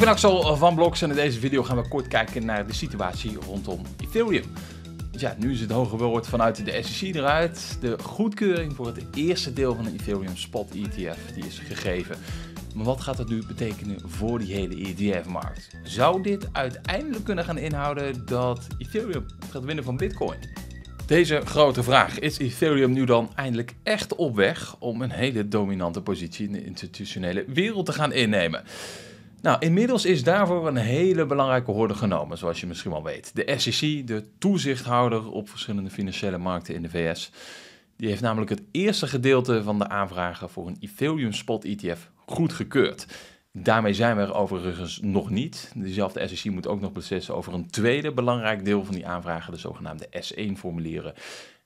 ben Axel van Bloks en in deze video gaan we kort kijken naar de situatie rondom Ethereum. Dus ja, nu is het hoge woord vanuit de SEC eruit. De goedkeuring voor het eerste deel van de Ethereum Spot ETF die is gegeven. Maar wat gaat dat nu betekenen voor die hele ETF-markt? Zou dit uiteindelijk kunnen gaan inhouden dat Ethereum gaat winnen van Bitcoin? Deze grote vraag: is Ethereum nu dan eindelijk echt op weg om een hele dominante positie in de institutionele wereld te gaan innemen? Nou, inmiddels is daarvoor een hele belangrijke hoorde genomen, zoals je misschien wel weet. De SEC, de toezichthouder op verschillende financiële markten in de VS, die heeft namelijk het eerste gedeelte van de aanvragen voor een Ethereum Spot ETF goedgekeurd. Daarmee zijn we er overigens nog niet. Dezelfde SEC moet ook nog beslissen over een tweede belangrijk deel van die aanvragen, de zogenaamde S1-formulieren.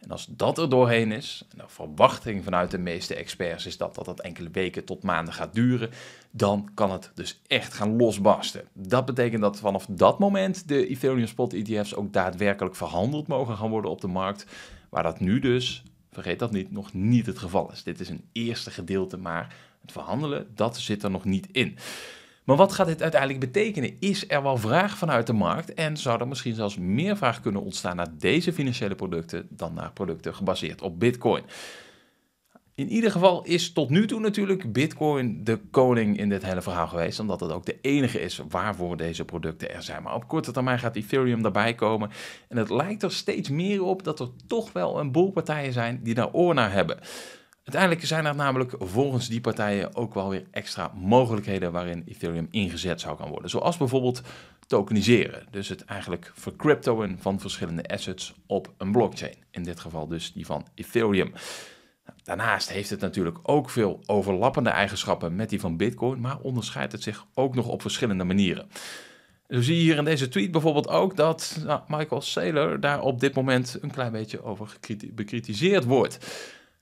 En als dat er doorheen is, en de verwachting vanuit de meeste experts is dat dat, dat enkele weken tot maanden gaat duren, dan kan het dus echt gaan losbarsten. Dat betekent dat vanaf dat moment de Ethereum Spot ETF's ook daadwerkelijk verhandeld mogen gaan worden op de markt, waar dat nu dus, vergeet dat niet, nog niet het geval is. Dit is een eerste gedeelte, maar het verhandelen, dat zit er nog niet in. Maar wat gaat dit uiteindelijk betekenen? Is er wel vraag vanuit de markt en zou er misschien zelfs meer vraag kunnen ontstaan naar deze financiële producten dan naar producten gebaseerd op Bitcoin? In ieder geval is tot nu toe natuurlijk Bitcoin de koning in dit hele verhaal geweest, omdat het ook de enige is waarvoor deze producten er zijn. Maar op korte termijn gaat Ethereum daarbij komen en het lijkt er steeds meer op dat er toch wel een boel partijen zijn die daar oor naar hebben. Uiteindelijk zijn er namelijk volgens die partijen ook wel weer extra mogelijkheden waarin Ethereum ingezet zou kunnen worden. Zoals bijvoorbeeld tokeniseren, dus het eigenlijk vercryptoen van verschillende assets op een blockchain. In dit geval dus die van Ethereum. Nou, daarnaast heeft het natuurlijk ook veel overlappende eigenschappen met die van Bitcoin, maar onderscheidt het zich ook nog op verschillende manieren. Zo zie je hier in deze tweet bijvoorbeeld ook dat nou, Michael Saylor daar op dit moment een klein beetje over bekritiseerd wordt.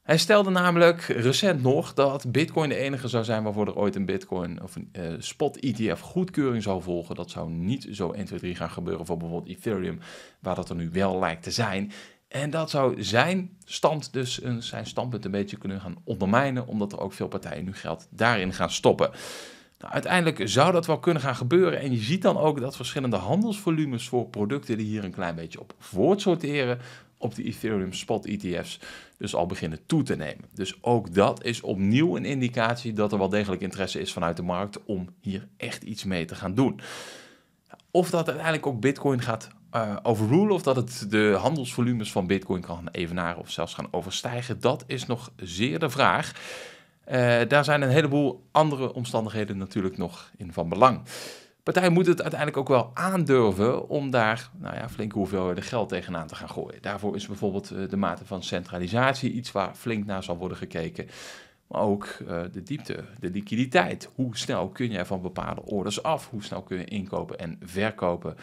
Hij stelde namelijk recent nog dat Bitcoin de enige zou zijn waarvoor er ooit een Bitcoin of een eh, spot ETF goedkeuring zou volgen. Dat zou niet zo 1, 2, 3 gaan gebeuren voor bijvoorbeeld Ethereum, waar dat er nu wel lijkt te zijn. En dat zou zijn stand dus, zijn standpunt een beetje kunnen gaan ondermijnen, omdat er ook veel partijen nu geld daarin gaan stoppen. Nou, uiteindelijk zou dat wel kunnen gaan gebeuren. En je ziet dan ook dat verschillende handelsvolumes voor producten die hier een klein beetje op voortsorteren, op de Ethereum spot ETF's dus al beginnen toe te nemen. Dus ook dat is opnieuw een indicatie dat er wel degelijk interesse is vanuit de markt om hier echt iets mee te gaan doen. Of dat uiteindelijk ook Bitcoin gaat uh, overrulen of dat het de handelsvolumes van Bitcoin kan evenaren of zelfs gaan overstijgen, dat is nog zeer de vraag. Eh, daar zijn een heleboel andere omstandigheden natuurlijk nog in van belang partijen moeten het uiteindelijk ook wel aandurven om daar nou ja, flinke hoeveelheden geld tegenaan te gaan gooien. Daarvoor is bijvoorbeeld eh, de mate van centralisatie iets waar flink naar zal worden gekeken maar ook eh, de diepte, de liquiditeit. Hoe snel kun je van bepaalde orders af? Hoe snel kun je inkopen en verkopen?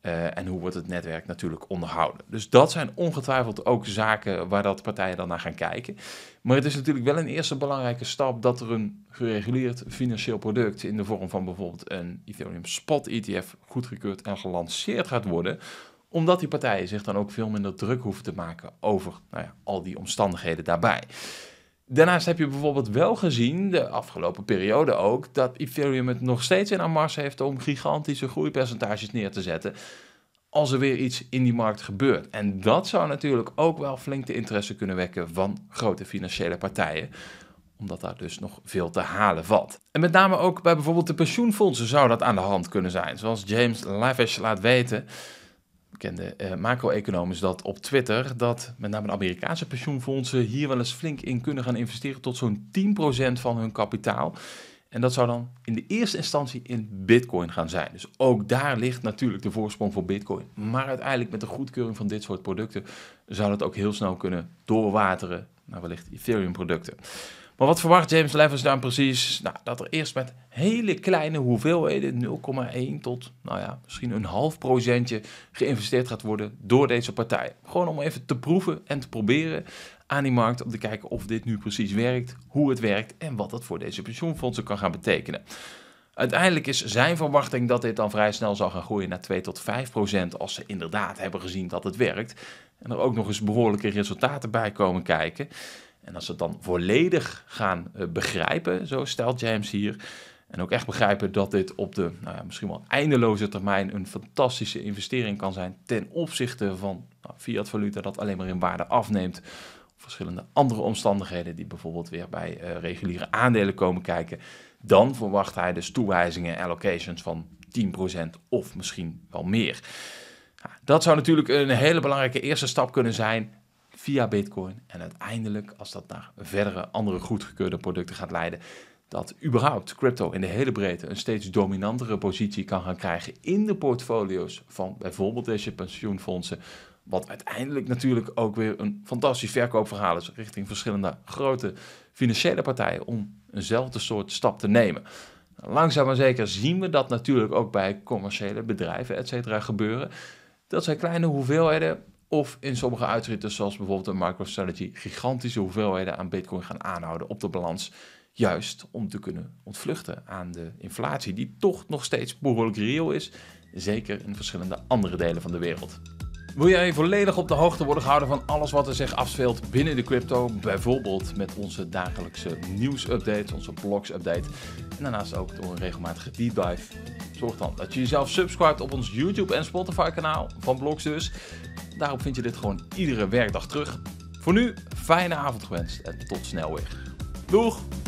Eh, en hoe wordt het netwerk natuurlijk onderhouden? Dus dat zijn ongetwijfeld ook zaken waar dat partijen dan naar gaan kijken. Maar het is natuurlijk wel een eerste belangrijke stap dat er een gereguleerd financieel product in de vorm van bijvoorbeeld een Ethereum Spot ETF goedgekeurd en gelanceerd gaat worden omdat die partijen zich dan ook veel minder druk hoeven te maken over nou ja, al die omstandigheden daarbij. Daarnaast heb je bijvoorbeeld wel gezien, de afgelopen periode ook, dat Ethereum het nog steeds in aanmars heeft om gigantische groeipercentages neer te zetten. Als er weer iets in die markt gebeurt. En dat zou natuurlijk ook wel flink de interesse kunnen wekken van grote financiële partijen omdat daar dus nog veel te halen valt. En met name ook bij bijvoorbeeld de pensioenfondsen zou dat aan de hand kunnen zijn. Zoals James Lavish laat weten, bekende uh, macro-econoom is dat op Twitter, dat met name Amerikaanse pensioenfondsen hier wel eens flink in kunnen gaan investeren tot zo'n 10% van hun kapitaal. En dat zou dan in de eerste instantie in Bitcoin gaan zijn. Dus ook daar ligt natuurlijk de voorsprong voor Bitcoin. Maar uiteindelijk met de goedkeuring van dit soort producten zou dat ook heel snel kunnen doorwateren naar wellicht Ethereum-producten. Maar wat verwacht James Levens dan precies? Nou, dat er eerst met hele kleine hoeveelheden, 0,1 tot nou ja, misschien een half procentje, geïnvesteerd gaat worden door deze partij, Gewoon om even te proeven en te proberen aan die markt om te kijken of dit nu precies werkt, hoe het werkt en wat dat voor deze pensioenfondsen kan gaan betekenen. Uiteindelijk is zijn verwachting dat dit dan vrij snel zal gaan groeien naar 2 tot 5 procent als ze inderdaad hebben gezien dat het werkt. En er ook nog eens behoorlijke resultaten bij komen kijken. En als ze het dan volledig gaan eh, begrijpen, zo stelt James hier, en ook echt begrijpen dat dit op de nou misschien wel eindeloze termijn een fantastische investering kan zijn ten opzichte van nou, fiat-valuta dat alleen maar in waarde afneemt. Verschillende andere omstandigheden die bijvoorbeeld weer bij eh, reguliere aandelen komen kijken. Dan verwacht hij dus toewijzingen, allocations van 10% of misschien wel meer. dat zou natuurlijk een hele belangrijke eerste stap kunnen zijn via Bitcoin. En uiteindelijk, als dat naar verdere andere goedgekeurde producten gaat leiden, dat überhaupt crypto in de hele breedte een steeds dominantere positie kan gaan krijgen in de portfolio's van bijvoorbeeld deze pensioenfondsen. Wat uiteindelijk natuurlijk ook weer een fantastisch verkoopverhaal is richting verschillende grote financiële partijen om eenzelfde soort stap te nemen. Langzaam maar zeker zien we dat natuurlijk ook bij commerciële bedrijven, et cetera, gebeuren. Dat zij kleine hoeveelheden of in sommige uitritten, zoals bijvoorbeeld een MicroStrategy, gigantische hoeveelheden aan bitcoin gaan aanhouden op de balans. Juist om te kunnen ontvluchten aan de inflatie, die toch nog steeds behoorlijk reëel is. Zeker in verschillende andere delen van de wereld. Wil jij volledig op de hoogte worden gehouden van alles wat er zich afspeelt binnen de crypto? Bijvoorbeeld met onze dagelijkse nieuwsupdates, onze blogs-update. En daarnaast ook door een regelmatige deep dive. Zorg dan dat je jezelf subscribt op ons YouTube en Spotify kanaal van Blogs dus. Daarop vind je dit gewoon iedere werkdag terug. Voor nu, fijne avond gewenst en tot snel weer. Doeg!